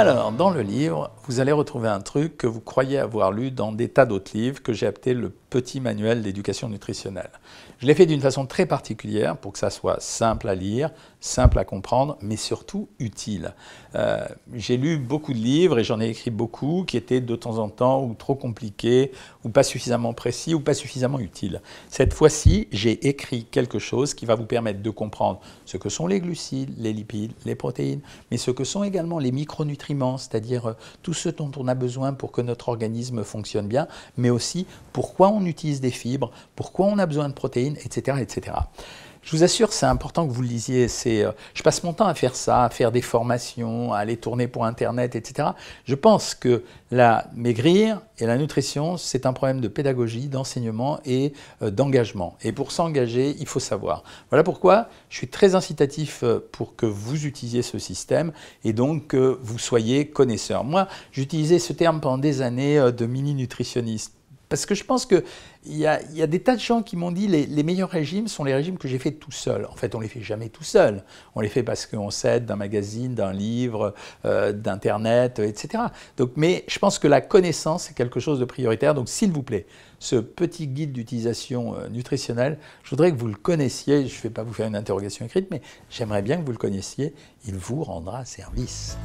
Alors, dans le livre, vous allez retrouver un truc que vous croyez avoir lu dans des tas d'autres livres que j'ai appelé le petit manuel d'éducation nutritionnelle. Je l'ai fait d'une façon très particulière pour que ça soit simple à lire, simple à comprendre, mais surtout utile. Euh, j'ai lu beaucoup de livres et j'en ai écrit beaucoup qui étaient de temps en temps ou trop compliqués, ou pas suffisamment précis, ou pas suffisamment utiles. Cette fois-ci, j'ai écrit quelque chose qui va vous permettre de comprendre ce que sont les glucides, les lipides, les protéines, mais ce que sont également les micronutriments, c'est-à-dire euh, tout ce dont on a besoin pour que notre organisme fonctionne bien, mais aussi pourquoi on on utilise des fibres, pourquoi on a besoin de protéines, etc. etc. Je vous assure, c'est important que vous le lisiez. Euh, je passe mon temps à faire ça, à faire des formations, à aller tourner pour Internet, etc. Je pense que la maigrir et la nutrition, c'est un problème de pédagogie, d'enseignement et euh, d'engagement. Et pour s'engager, il faut savoir. Voilà pourquoi je suis très incitatif euh, pour que vous utilisiez ce système et donc que vous soyez connaisseur. Moi, j'utilisais ce terme pendant des années de mini-nutritionniste parce que je pense qu'il y a, y a des tas de gens qui m'ont dit les, les meilleurs régimes sont les régimes que j'ai fait tout seul. En fait, on les fait jamais tout seul. On les fait parce qu'on s'aide d'un magazine, d'un livre, euh, d'Internet, euh, etc. Donc, mais je pense que la connaissance est quelque chose de prioritaire. Donc, s'il vous plaît, ce petit guide d'utilisation euh, nutritionnelle, je voudrais que vous le connaissiez. Je ne vais pas vous faire une interrogation écrite, mais j'aimerais bien que vous le connaissiez. Il vous rendra service.